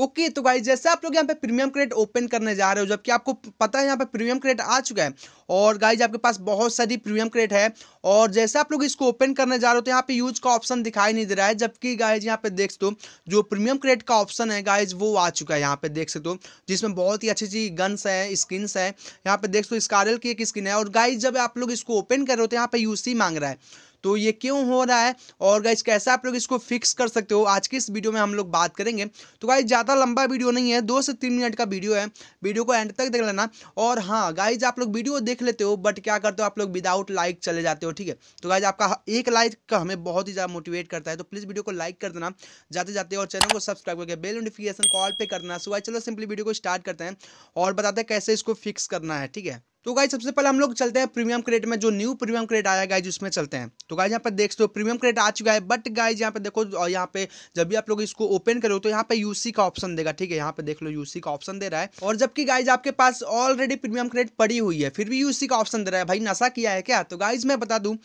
okay तो भाई जैसे आप लोग यहाँ पे प्रीमियम क्रेट ओपन करने जा रहे हो जबकि आपको पता है यहाँ पे प्रीमियम क्रेट आ चुका है और गाइज आपके पास बहुत सारी प्रीमियम क्रेट है और जैसे आप लोग इसको ओपन करने जा रहे हो तो यहाँ पे यूज का ऑप्शन दिखाई नहीं दे रहा है जबकि गाइज यहाँ पे देख सकते हो जो प्रीमियम क्रेट का ऑप्शन है गाइज वो आ चुका है यहाँ पे देख सकते हो जिसमें बहुत ही अच्छी अच्छी गन्स है स्किन्स है यहाँ पे देख सकते हो स्कारल की एक स्किन है और गाइज जब आप लोग इसको ओपन कर रहे हो तो यहाँ पे यूसी मांग रहा है तो ये क्यों हो रहा है और गाइज कैसे आप लोग इसको फिक्स कर सकते हो आज की इस वीडियो में हम लोग बात करेंगे तो गाइज ज़्यादा लंबा वीडियो नहीं है दो से तीन मिनट का वीडियो है वीडियो को एंड तक देख लेना और हाँ गाइज आप लोग वीडियो देख लेते हो बट क्या करते हो आप लोग विदाउट लाइक चले जाते हो ठीक है तो गाइज आपका एक लाइक का हमें बहुत ही ज़्यादा मोटिवेट करता है तो प्लीज़ वीडियो को लाइक कर देना जाते जाते और चैनल को सब्सक्राइब करके बेल नोटिफिकेशन कॉल पर करना सुबह चलो सिंपली वीडियो को स्टार्ट करते हैं और बताते हैं कैसे इसको फिक्स करना है ठीक है तो गाइज सबसे पहले हम लोग चलते हैं प्रीमियम क्रेट में जो न्यू प्रीमियम क्रेट आया गाइज उसमें चलते हैं तो गाइज यहाँ पर देख सकते हो प्रीमियम क्रेट आ चुका है बट गाइज यहाँ पे देखो और यहाँ पे जब भी आप लोग इसको ओपन करो तो यहाँ पे यूसी का ऑप्शन देगा ठीक है यहाँ पे देख लो यूसी का ऑप्शन दे रहा है और जबकि गाइज आपके पास ऑलरेडी प्रीमियम क्रेट पड़ी हुई है फिर भी यूसी का ऑप्शन दे रहा है भाई नशा किया है क्या तो गाइज मैं बता दू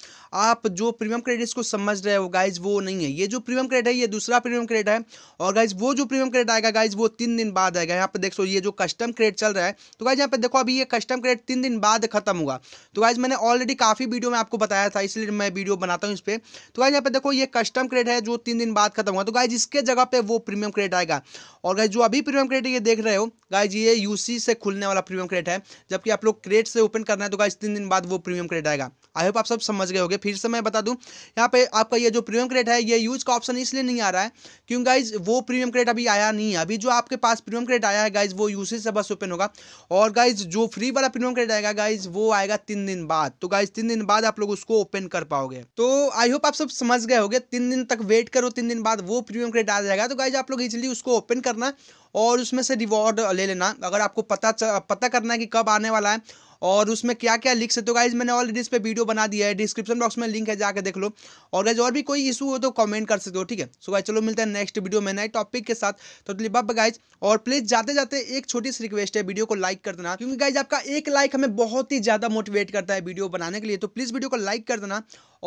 आप जो प्रीमियम क्रेड इसको समझ रहे हो गाइज वो नहीं है ये जो प्रीमियम क्रेड है ये दूसरा प्रीमियम क्रेड है और गाइज वो जो प्रीमियम क्रेड आएगा गाइज वो तीन दिन बाद आएगा यहाँ पे देख सो ये जो कस्टम क्रेड चल रहा है तो गाइज यहाँ पे देखो अभी ये कस्टम क्रेड तीन दिन बाद खत्म हुआ तो गाइज मैंने ऑलरेडी काफ़ी वीडियो में आपको बताया था इसलिए मैं वीडियो बनाता हूँ इस पर तो गाइज यहाँ पे देखो ये कस्टम क्रेड है जो तीन दिन बाद खत्म हुआ तो गाइज इसके जगह पे वो प्रीमियम क्रेड आएगा और गाइज जो अभी प्रीमियम क्रेड ये देख रहे हो गाइज ये यूसी से खुलने वाला प्रीमियम क्रेट है जबकि आप लोग क्रेट से ओपन करना है तो गाइज तीन दिन बाद वो प्रीमियम क्रेट आएगा आई होप आप सब समझ गए होंगे फिर से मैं बता दूं यहाँ पे आपका ये जो प्रीमियम क्रेट है ये यूज का ऑप्शन इसलिए नहीं आ रहा है क्योंकि गाइज वो प्रीमियम क्रेट अभी आया नहीं है अभी जो आपके पास प्रीमियम क्रेट आया है गाइज वो यूसी से बस ओपन होगा और गाइज जो फ्री वाला प्रीमियम क्रेट आएगा गाइज वो आएगा तीन दिन बाद तो गाइज तीन दिन बाद आप लोग उसको ओपन कर पाओगे तो आई होप आप सब समझ गए होगे तीन दिन तक वेट करो तीन दिन बाद वो प्रीमियम क्रेट आ जाएगा तो गाइज आप लोग इजिली उसको ओपन करना और उसमें से रिवॉर्ड ले लेना अगर आपको पता पता करना है कि कब आने वाला है और उसमें क्या क्या लिख सकते हो गाइज मैंने ऑलरेडी इस पर वीडियो बना दिया है डिस्क्रिप्शन बॉक्स में लिंक है जाकर देख लो और गाइज और भी कोई इशू हो तो कमेंट कर सकते हो ठीक है सो गाइज चलो मिलते हैं नेक्स्ट वीडियो में नए टॉपिक के साथ तो बाप गाइज और प्लीज़ जाते जाते एक छोटी सी रिक्वेस्ट है वीडियो को लाइक कर देना क्योंकि गाइज आपका एक लाइक हमें बहुत ही ज़्यादा मोटिवेट करता है वीडियो बनाने के लिए तो प्लीज़ वीडियो को लाइक कर देना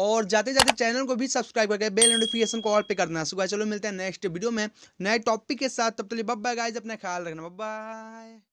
और जाते जाते चैनल को भी सब्सक्राइब करके बेल नोटिफिकेशन को ऑल पे करना सुबह चलो मिलते हैं नेक्स्ट वीडियो में नए टॉपिक के साथ तब तक तो बाय गाइज अपना ख्याल रखना बाय